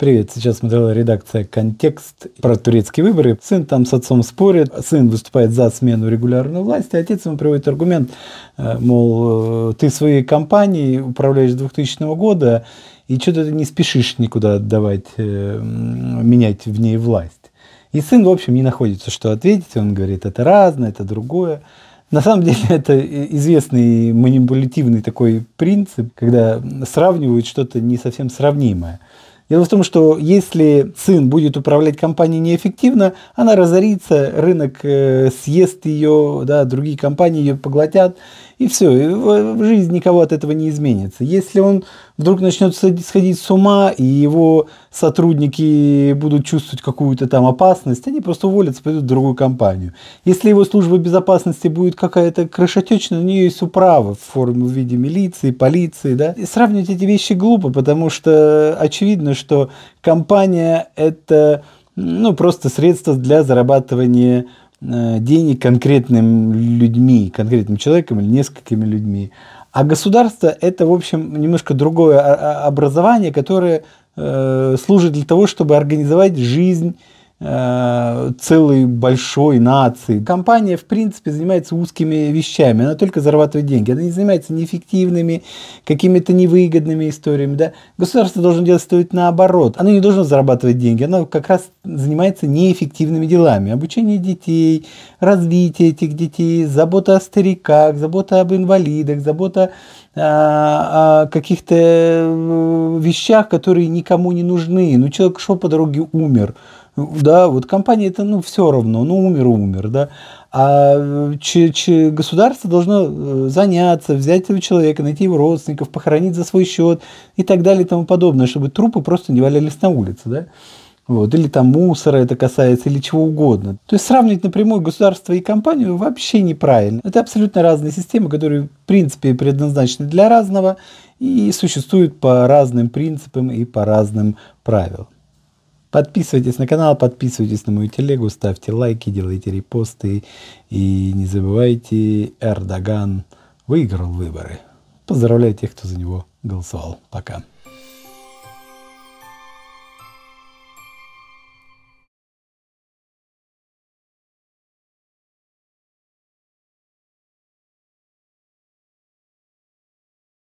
Привет, сейчас смотрела редакция «Контекст» про турецкие выборы. Сын там с отцом спорит, сын выступает за смену регулярной власти, отец ему приводит аргумент, э, мол, э, ты свои компании управляешь с 2000 года, и что-то ты не спешишь никуда отдавать, э, менять в ней власть. И сын, в общем, не находится, что ответить. Он говорит, это разное, это другое. На самом деле это известный манипулятивный такой принцип, когда сравнивают что-то не совсем сравнимое. Дело в том, что если сын будет управлять компанией неэффективно, она разорится, рынок э, съест ее, да, другие компании ее поглотят, и все, и жизнь никого от этого не изменится. Если он вдруг начнет сходить с ума, и его сотрудники будут чувствовать какую-то там опасность, они просто уволятся, пойдут в другую компанию. Если его служба безопасности будет какая-то крышотечная, у нее есть управа в форме в виде милиции, полиции. Да? И сравнивать эти вещи глупо, потому что очевидно, что компания – это ну, просто средство для зарабатывания Э, денег конкретным людьми, конкретным человеком или несколькими людьми. А государство – это, в общем, немножко другое образование, которое э, служит для того, чтобы организовать жизнь Э, целой большой нации. Компания, в принципе, занимается узкими вещами, она только зарабатывает деньги, она не занимается неэффективными, какими-то невыгодными историями. Да? Государство должно делать стоит наоборот, оно не должно зарабатывать деньги, оно как раз занимается неэффективными делами. Обучение детей, развитие этих детей, забота о стариках, забота об инвалидах, забота э, о каких-то э, вещах, которые никому не нужны. Но ну, человек шел по дороге, умер. Да, вот компания это ну все равно, ну умер, умер, да. А ч, э, ч, государство должно э, заняться, взять этого человека, найти его родственников, похоронить за свой счет и так далее и тому подобное, чтобы трупы просто не валялись на улице, да. Вот, или там мусора это касается, или чего угодно. То есть сравнивать напрямую государство и компанию вообще неправильно. Это абсолютно разные системы, которые в принципе предназначены для разного и существуют по разным принципам и по разным правилам. Подписывайтесь на канал, подписывайтесь на мою телегу, ставьте лайки, делайте репосты. И не забывайте, Эрдоган выиграл выборы. Поздравляю тех, кто за него голосовал. Пока.